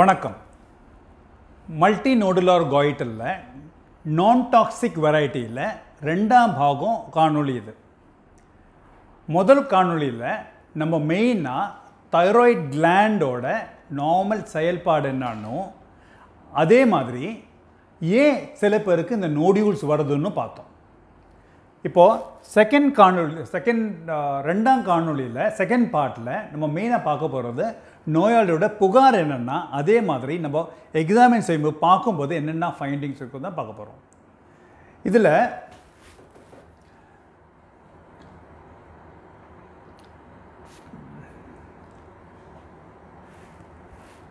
வணக்கம் மல்டி நோடுலார் கோயிட்டில் நான் டாக்ஸிக் வெரைட்டியில் ரெண்டாம் பாகம் காணொளி இது முதல் காணொளியில் நம்ம மெயினாக தைராய்ட் கிளாண்டோட நார்மல் செயல்பாடு என்னன்னோ அதே மாதிரி ஏன் சில பேருக்கு இந்த நோடியூல்ஸ் வருதுன்னு பார்த்தோம் இப்போது செகண்ட் காணொலி செகண்ட் ரெண்டாம் காணொலியில் செகண்ட் பார்ட்டில் நம்ம மெயினாக பார்க்க போகிறது நோயாளியோட புகார் என்னென்னா அதே மாதிரி நம்ம எக்ஸாமின் செய்யும்போது பார்க்கும்போது என்னென்ன ஃபைண்டிங்ஸ் இருக்கும் தான் பார்க்க போகிறோம் இதில்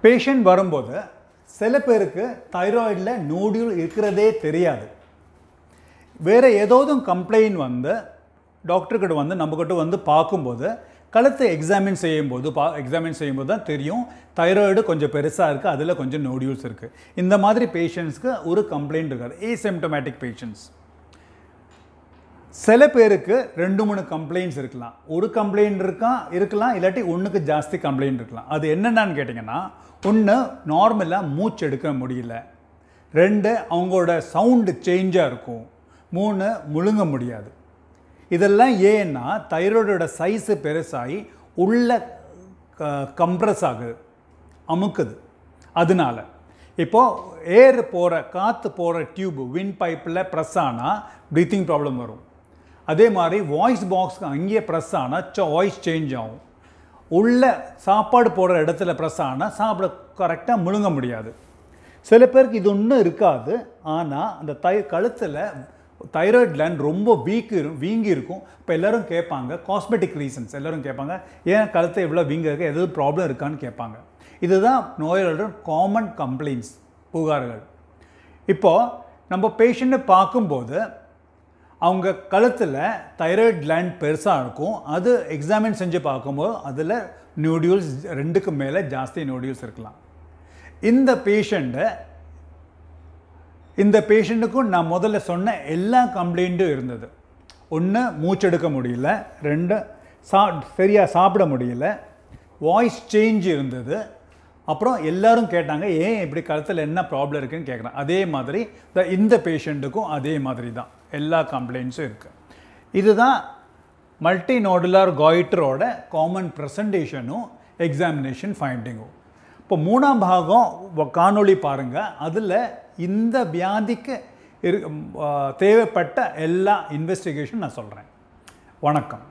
பேஷண்ட் வரும்போது சில பேருக்கு தைராய்டில் நோடியூல் இருக்கிறதே தெரியாது வேறு ஏதோதும் கம்ப்ளைண்ட் வந்து டாக்டர்கிட்ட வந்து நம்மக்கிட்ட வந்து பார்க்கும்போது கழுத்தை எக்ஸாமின் செய்யும்போது பா எக்ஸாமின் செய்யும்போது தான் தெரியும் தைராய்டு கொஞ்சம் பெருசாக இருக்குது அதில் கொஞ்சம் நோடியூல்ஸ் இருக்குது இந்த மாதிரி பேஷண்ட்ஸ்க்கு ஒரு கம்ப்ளைண்ட் இருக்காது ஏசிம்டமேட்டிக் பேஷண்ட்ஸ் சில பேருக்கு ரெண்டு மூணு கம்ப்ளைண்ட்ஸ் இருக்கலாம் ஒரு கம்ப்ளைண்ட் இருக்கா இருக்கலாம் இல்லாட்டி ஒன்றுக்கு ஜாஸ்தி கம்ப்ளைண்ட் இருக்கலாம் அது என்னென்னு கேட்டிங்கன்னா ஒன்று நார்மலாக மூச்சு எடுக்க முடியல ரெண்டு அவங்களோட சவுண்டு சேஞ்சாக இருக்கும் மூணு முழுங்க முடியாது இதெல்லாம் ஏன்னா தைராய்டோட சைஸு பெருசாகி உள்ள கம்ப்ரஸ் ஆகுது அமுக்குது அதனால் இப்போது ஏர் போகிற காற்று போகிற டியூப் வின் பைப்பில் ப்ரெஸ் ஆனால் ப்ரீத்திங் ப்ராப்ளம் வரும் அதே மாதிரி வாய்ஸ் பாக்ஸ்க்கு அங்கேயே ப்ரெஸ் ஆனால் வாய்ஸ் சேஞ்ச் ஆகும் உள்ள சாப்பாடு போடுற இடத்துல ப்ரெஸ் ஆனால் சாப்பிட கரெக்டாக முழுங்க முடியாது சில பேருக்கு இது ஒன்றும் இருக்காது ஆனால் அந்த தை கழுத்தில் தைராய்ட் லேண்ட் ரொம்ப வீக்கு வீங்கி இருக்கும் இப்போ எல்லோரும் கேட்பாங்க காஸ்மெட்டிக் ரீசன்ஸ் எல்லோரும் கேட்பாங்க ஏன் கழுத்தை எவ்வளோ வீங்க இருக்குது எதாவது ப்ராப்ளம் இருக்கான்னு கேட்பாங்க இதுதான் நோயாளர்கள் காமன் கம்ப்ளைண்ட்ஸ் புகார்கள் இப்போது நம்ம பேஷண்ட்டை பார்க்கும்போது அவங்க கழுத்தில் தைராய்டு லேண்ட் பெருசாக இருக்கும் அது எக்ஸாமின் செஞ்சு பார்க்கும்போது அதில் நியூடியூல்ஸ் ரெண்டுக்கு மேலே ஜாஸ்தி நியூடியூல்ஸ் இருக்கலாம் இந்த பேஷண்ட்டை இந்த பேஷண்ட்டுக்கும் நான் முதல்ல சொன்ன எல்லா கம்ப்ளைண்ட்டும் இருந்தது ஒன்று மூச்செடுக்க முடியல ரெண்டு சா சரியாக சாப்பிட முடியல வாய்ஸ் சேஞ்ச் இருந்தது அப்புறம் எல்லோரும் கேட்டாங்க ஏன் இப்படி கழுத்தில் என்ன ப்ராப்ளம் இருக்குதுன்னு கேட்குறேன் அதே மாதிரி இந்த பேஷண்ட்டுக்கும் அதே மாதிரி தான் எல்லா கம்ப்ளைண்ட்ஸும் இருக்குது இதுதான் மல்டி நோடுலார் காய்டரோட காமன் ப்ரெசன்டேஷனும் எக்ஸாமினேஷன் ஃபைண்டிங்கும் இப்போ மூணாம் பாகம் காணொளி பாருங்கள் அதில் இந்த வியாதிக்கு இரு தேவைப்பட்ட எல்லா இன்வெஸ்டிகேஷன் நான் சொல்கிறேன் வணக்கம்